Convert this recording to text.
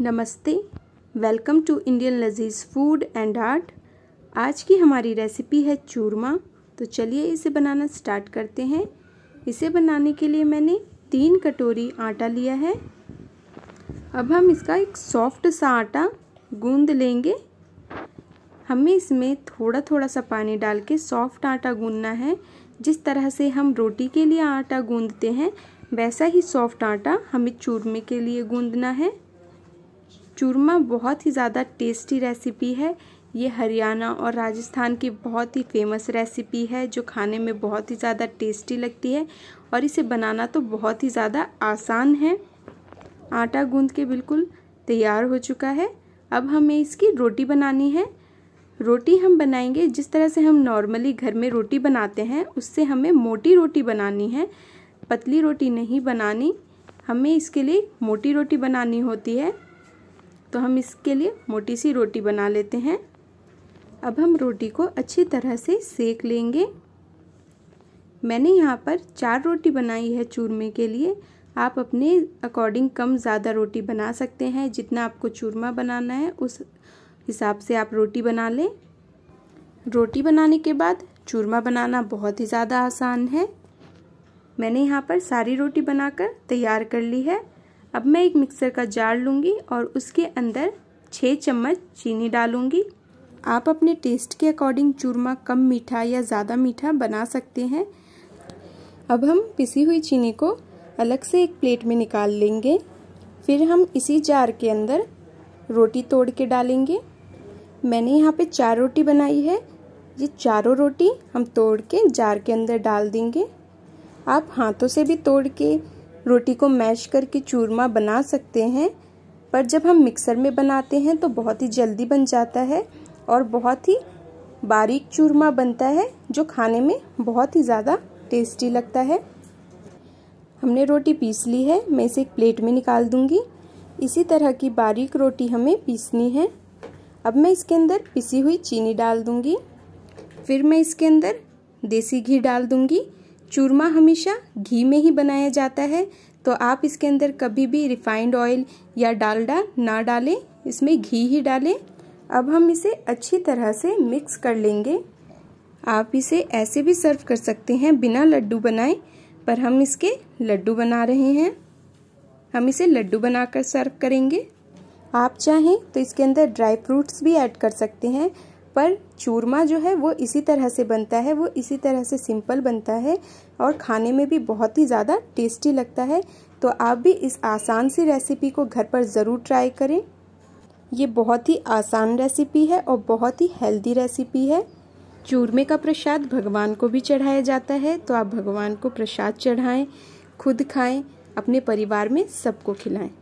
नमस्ते welcome to Indian लजीज food and art आज की हमारी रेसिपी है चूरमा तो चलिए इसे बनाना स्टार्ट करते हैं इसे बनाने के लिए मैंने तीन कटोरी आटा लिया है अब हम इसका एक सॉफ्ट सा आटा गूंद लेंगे हमें इसमें थोड़ा थोड़ा सा पानी डाल के सॉफ्ट आटा गूंदना है जिस तरह से हम रोटी के लिए आटा गूंदते हैं वैसा ही सॉफ्ट आटा हमें चूरमे के लिए गूंदना है चूरमा बहुत ही ज़्यादा टेस्टी रेसिपी है ये हरियाणा और राजस्थान की बहुत ही फेमस रेसिपी है जो खाने में बहुत ही ज़्यादा टेस्टी लगती है और इसे बनाना तो बहुत ही ज़्यादा आसान है आटा गूंद के बिल्कुल तैयार हो चुका है अब हमें इसकी रोटी बनानी है रोटी हम बनाएंगे जिस तरह से हम नॉर्मली घर में रोटी बनाते हैं उससे हमें मोटी रोटी बनानी है पतली रोटी नहीं बनानी हमें इसके लिए मोटी रोटी बनानी होती है तो हम इसके लिए मोटी सी रोटी बना लेते हैं अब हम रोटी को अच्छी तरह से सेक लेंगे मैंने यहाँ पर चार रोटी बनाई है चूरमे के लिए आप अपने अकॉर्डिंग कम ज़्यादा रोटी बना सकते हैं जितना आपको चूरमा बनाना है उस हिसाब से आप रोटी बना लें रोटी बनाने के बाद चूरमा बनाना बहुत ही ज़्यादा आसान है मैंने यहाँ पर सारी रोटी बनाकर तैयार कर ली है अब मैं एक मिक्सर का जार लूँगी और उसके अंदर छः चम्मच चीनी डालूँगी आप अपने टेस्ट के अकॉर्डिंग चूरमा कम मीठा या ज़्यादा मीठा बना सकते हैं अब हम पिसी हुई चीनी को अलग से एक प्लेट में निकाल लेंगे फिर हम इसी जार के अंदर रोटी तोड़ के डालेंगे मैंने यहाँ पे चार रोटी बनाई है ये चारों रोटी हम तोड़ के जार के अंदर डाल देंगे आप हाथों से भी तोड़ के रोटी को मैश करके चूरमा बना सकते हैं पर जब हम मिक्सर में बनाते हैं तो बहुत ही जल्दी बन जाता है और बहुत ही बारीक चूरमा बनता है जो खाने में बहुत ही ज़्यादा टेस्टी लगता है हमने रोटी पीस ली है मैं इसे एक प्लेट में निकाल दूंगी इसी तरह की बारीक रोटी हमें पीसनी है अब मैं इसके अंदर पिसी हुई चीनी डाल दूंगी फिर मैं इसके अंदर देसी घी डाल दूंगी चूरमा हमेशा घी में ही बनाया जाता है तो आप इसके अंदर कभी भी रिफाइंड ऑयल या डालडा ना डालें इसमें घी ही डालें अब हम इसे अच्छी तरह से मिक्स कर लेंगे आप इसे ऐसे भी सर्व कर सकते हैं बिना लड्डू बनाए पर हम इसके लड्डू बना रहे हैं हम इसे लड्डू बनाकर सर्व करेंगे आप चाहें तो इसके अंदर ड्राई फ्रूट्स भी ऐड कर सकते हैं पर चूरमा जो है वो इसी तरह से बनता है वो इसी तरह से सिंपल बनता है और खाने में भी बहुत ही ज़्यादा टेस्टी लगता है तो आप भी इस आसान सी रेसिपी को घर पर ज़रूर ट्राई करें ये बहुत ही आसान रेसिपी है और बहुत ही हेल्दी रेसिपी है चूरमे का प्रसाद भगवान को भी चढ़ाया जाता है तो आप भगवान को प्रसाद चढ़ाएं खुद खाएं अपने परिवार में सबको खिलाएं